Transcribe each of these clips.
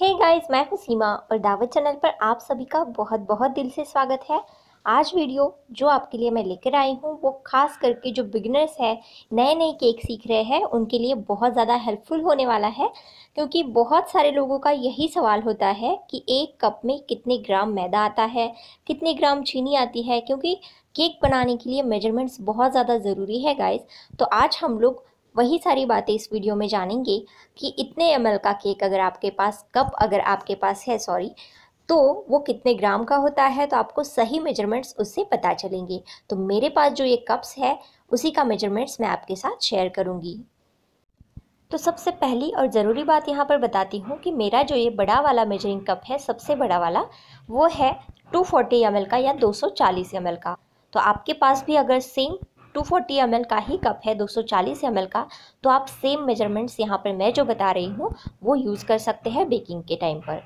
hey guys मैं हूँ सीमा और दावत चैनल पर आप सभी का बहुत बहुत दिल से स्वागत है आज वीडियो जो आपके लिए मैं लेकर आई हूँ वो खास करके जो बिगनर्स है नए नए केक सीख रहे हैं उनके लिए बहुत ज़्यादा हेल्पफुल होने वाला है क्योंकि बहुत सारे लोगों का यही सवाल होता है कि एक कप में कितने ग्राम मैदा आता है कितने ग्राम चीनी आती है क्योंकि केक बनाने के लिए मेजरमेंट्स बहुत ज़्यादा ज़रूरी है गाइज तो आज हम लोग वही सारी बातें इस वीडियो में जानेंगे कि इतने एम का केक अगर आपके पास कप अगर आपके पास है सॉरी तो वो कितने ग्राम का होता है तो आपको सही मेजरमेंट्स उससे पता चलेंगे तो मेरे पास जो ये कप्स है उसी का मेजरमेंट्स मैं आपके साथ शेयर करूँगी तो सबसे पहली और ज़रूरी बात यहाँ पर बताती हूँ कि मेरा जो ये बड़ा वाला मेजरिंग कप है सबसे बड़ा वाला वो है 240 ml का या 240 ml का तो आपके पास भी अगर सेम 240 ml का ही कप है 240 ml का तो आप सेम मेजरमेंट्स यहाँ पर मैं जो बता रही हूँ वो यूज़ कर सकते हैं बेकिंग के टाइम पर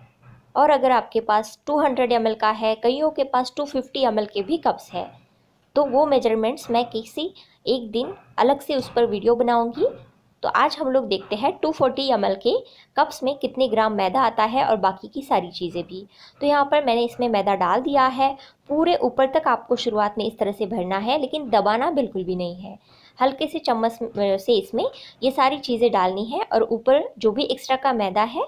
और अगर आपके पास 200 ml का है कईयों के पास 250 ml के भी कप्स है तो वो मेजरमेंट्स मैं किसी एक दिन अलग से उस पर वीडियो बनाऊँगी तो आज हम लोग देखते हैं 240 फोर्टी के कप्स में कितने ग्राम मैदा आता है और बाकी की सारी चीज़ें भी तो यहाँ पर मैंने इसमें मैदा डाल दिया है पूरे ऊपर तक आपको शुरुआत में इस तरह से भरना है लेकिन दबाना बिल्कुल भी नहीं है हल्के से चम्मच से इसमें ये सारी चीज़ें डालनी है और ऊपर जो भी एक्स्ट्रा का मैदा है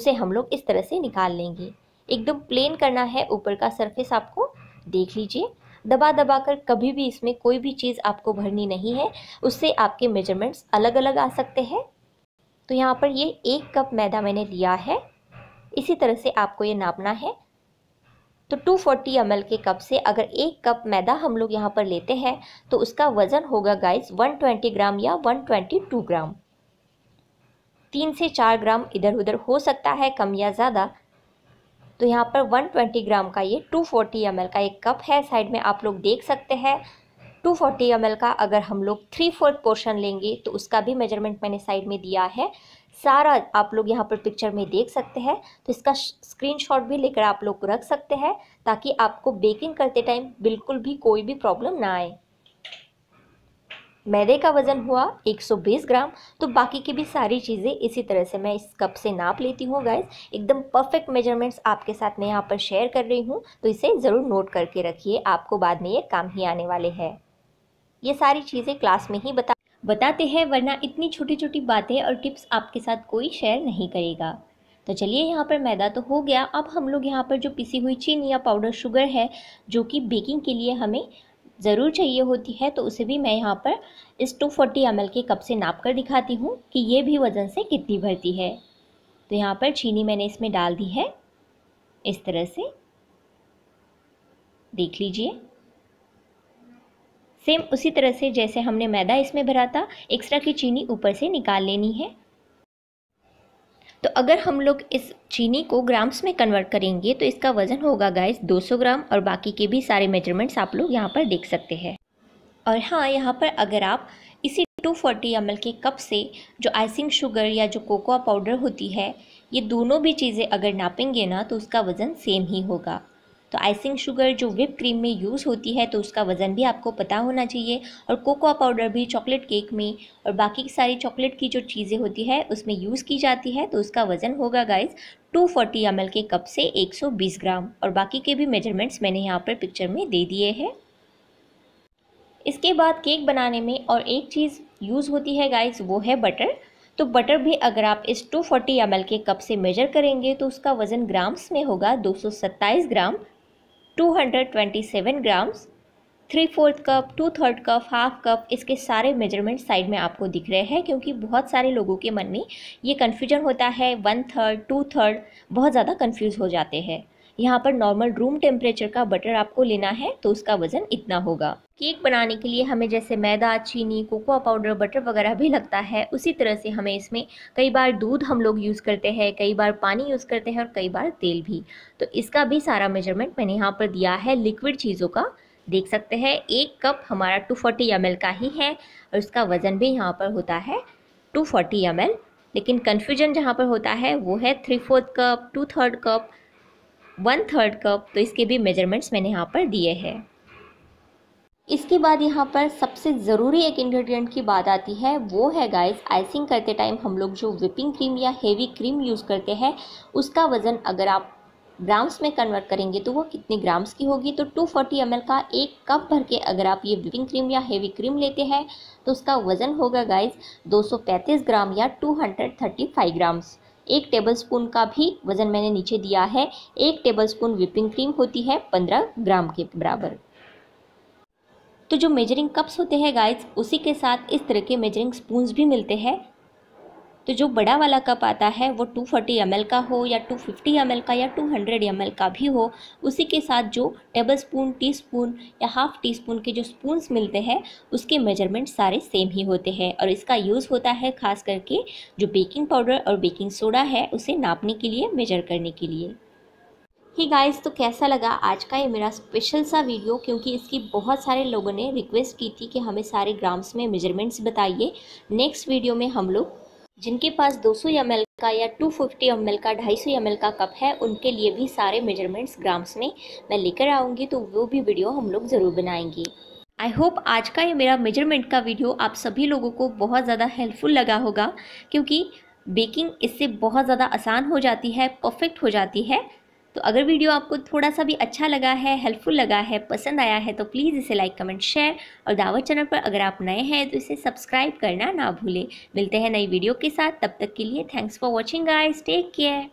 उसे हम लोग इस तरह से निकाल लेंगे एकदम प्लेन करना है ऊपर का सरफेस आपको देख लीजिए दबा दबा कर कभी भी इसमें कोई भी चीज़ आपको भरनी नहीं है उससे आपके मेजरमेंट्स अलग अलग आ सकते हैं तो यहाँ पर ये एक कप मैदा मैंने लिया है इसी तरह से आपको ये नापना है तो 240 फोर्टी के कप से अगर एक कप मैदा हम लोग यहाँ पर लेते हैं तो उसका वज़न होगा गाइस 120 ग्राम या 122 ग्राम तीन से चार ग्राम इधर उधर हो सकता है कम या ज़्यादा तो यहाँ पर 120 ग्राम का ये 240 फोर्टी का एक कप है साइड में आप लोग देख सकते हैं 240 फोर्टी का अगर हम लोग थ्री फोर्थ पोर्शन लेंगे तो उसका भी मेजरमेंट मैंने साइड में दिया है सारा आप लोग यहाँ पर पिक्चर में देख सकते हैं तो इसका स्क्रीनशॉट भी लेकर आप लोग रख सकते हैं ताकि आपको बेकिंग करते टाइम बिल्कुल भी कोई भी प्रॉब्लम ना आए मैदे का वज़न हुआ 120 ग्राम तो बाकी की भी सारी चीज़ें इसी तरह से मैं इस कप से नाप लेती हूँ गाइस एकदम परफेक्ट मेजरमेंट्स आपके साथ मैं यहाँ पर शेयर कर रही हूँ तो इसे ज़रूर नोट करके रखिए आपको बाद में ये काम ही आने वाले हैं ये सारी चीज़ें क्लास में ही बता बताते हैं वरना इतनी छोटी छोटी बातें और टिप्स आपके साथ कोई शेयर नहीं करेगा तो चलिए यहाँ पर मैदा तो हो गया अब हम लोग यहाँ पर जो पिसी हुई चीनी या पाउडर शुगर है जो कि बेकिंग के लिए हमें ज़रूर चाहिए होती है तो उसे भी मैं यहाँ पर इस 240 फोर्टी के कप से नाप कर दिखाती हूँ कि ये भी वज़न से कितनी भरती है तो यहाँ पर चीनी मैंने इसमें डाल दी है इस तरह से देख लीजिए सेम उसी तरह से जैसे हमने मैदा इसमें भरा था एक्स्ट्रा की चीनी ऊपर से निकाल लेनी है तो अगर हम लोग इस चीनी को ग्राम्स में कन्वर्ट करेंगे तो इसका वज़न होगा गाइस 200 ग्राम और बाकी के भी सारे मेजरमेंट्स आप लोग यहाँ पर देख सकते हैं और हाँ यहाँ पर अगर आप इसी 240 फोर्टी के कप से जो आइसिंग शुगर या जो कोकोआ पाउडर होती है ये दोनों भी चीज़ें अगर नापेंगे ना तो उसका वज़न सेम ही होगा तो आइसिंग शुगर जो विप क्रीम में यूज़ होती है तो उसका वज़न भी आपको पता होना चाहिए और कोकोआ पाउडर भी चॉकलेट केक में और बाकी सारी चॉकलेट की जो चीज़ें होती है उसमें यूज़ की जाती है तो उसका वज़न होगा गाइज 240 फोर्टी के कप से 120 ग्राम और बाकी के भी मेजरमेंट्स मैंने यहाँ पर पिक्चर में दे दिए हैं इसके बाद केक बनाने में और एक चीज़ यूज़ होती है गाइज वो है बटर तो बटर भी अगर आप इस 240 फोर्टी के कप से मेजर करेंगे तो उसका वज़न ग्राम्स में होगा 227 gram 227 grams three fourth cup two third cup half cup इसके सारे मेजरमेंट साइड में आपको दिख रहे हैं क्योंकि बहुत सारे लोगों के मन में ये कन्फ्यूजन होता है वन थर्ड टू थर्ड बहुत ज़्यादा कन्फ्यूज़ हो जाते हैं यहाँ पर नॉर्मल रूम टेम्परेचर का बटर आपको लेना है तो उसका वज़न इतना होगा केक बनाने के लिए हमें जैसे मैदा चीनी कोकोआ पाउडर बटर वगैरह भी लगता है उसी तरह से हमें इसमें कई बार दूध हम लोग यूज़ करते हैं कई बार पानी यूज़ करते हैं और कई बार तेल भी तो इसका भी सारा मेजरमेंट मैंने यहाँ पर दिया है लिक्विड चीज़ों का देख सकते हैं एक कप हमारा 240 फोर्टी का ही है और उसका वज़न भी यहाँ पर होता है 240 फोर्टी लेकिन कन्फ्यूजन जहाँ पर होता है वो है three fourth cup two third cup one third cup तो इसके भी मेजरमेंट्स मैंने यहाँ पर दिए हैं इसके बाद यहाँ पर सबसे ज़रूरी एक इंग्रेडिएंट की बात आती है वो है गाइस आइसिंग करते टाइम हम लोग जो विपिंग क्रीम या हेवी क्रीम यूज़ करते हैं उसका वज़न अगर आप ग्राम्स में कन्वर्ट करेंगे तो वो कितने ग्राम्स की होगी तो 240 फोर्टी का एक कप भर के अगर आप ये विपिंग क्रीम या हेवी क्रीम लेते हैं तो उसका वज़न होगा गाइज दो ग्राम या 235 ग्राम्स एक टेबलस्पून का भी वज़न मैंने नीचे दिया है एक टेबलस्पून व्हिपिंग क्रीम होती है पंद्रह ग्राम के बराबर तो जो मेजरिंग कप्स होते हैं गाइस उसी के साथ इस तरह के मेजरिंग स्पून्स भी मिलते हैं तो जो बड़ा वाला कप आता है वो 240 फोर्टी का हो या 250 फिफ्टी का या 200 हंड्रेड का भी हो उसी के साथ जो टेबल स्पून टी स्पून या हाफ़ टी स्पून के जो स्पून मिलते हैं उसके मेजरमेंट सारे सेम ही होते हैं और इसका यूज़ होता है खास करके जो बेकिंग पाउडर और बेकिंग सोडा है उसे नापने के लिए मेजर करने के लिए ही hey गाइस तो कैसा लगा आज का ये मेरा स्पेशल सा वीडियो क्योंकि इसकी बहुत सारे लोगों ने रिक्वेस्ट की थी कि हमें सारे ग्राम्स में मेजरमेंट्स बताइए नेक्स्ट वीडियो में हम लोग जिनके पास 200 सौ एम का या 250 फिफ्टी एम का 250 सौ एम का कप है उनके लिए भी सारे मेजरमेंट्स ग्राम्स में मैं लेकर आऊँगी तो वो भी वीडियो हम लोग ज़रूर बनाएंगे आई होप आज का ये मेरा मेजरमेंट का वीडियो आप सभी लोगों को बहुत ज़्यादा हेल्पफुल लगा होगा क्योंकि बेकिंग इससे बहुत ज़्यादा आसान हो जाती है परफेक्ट हो जाती है तो अगर वीडियो आपको थोड़ा सा भी अच्छा लगा है हेल्पफुल लगा है पसंद आया है तो प्लीज़ इसे लाइक कमेंट शेयर और दावत चैनल पर अगर आप नए हैं तो इसे सब्सक्राइब करना ना भूलें मिलते हैं नई वीडियो के साथ तब तक के लिए thanks for watching guys take care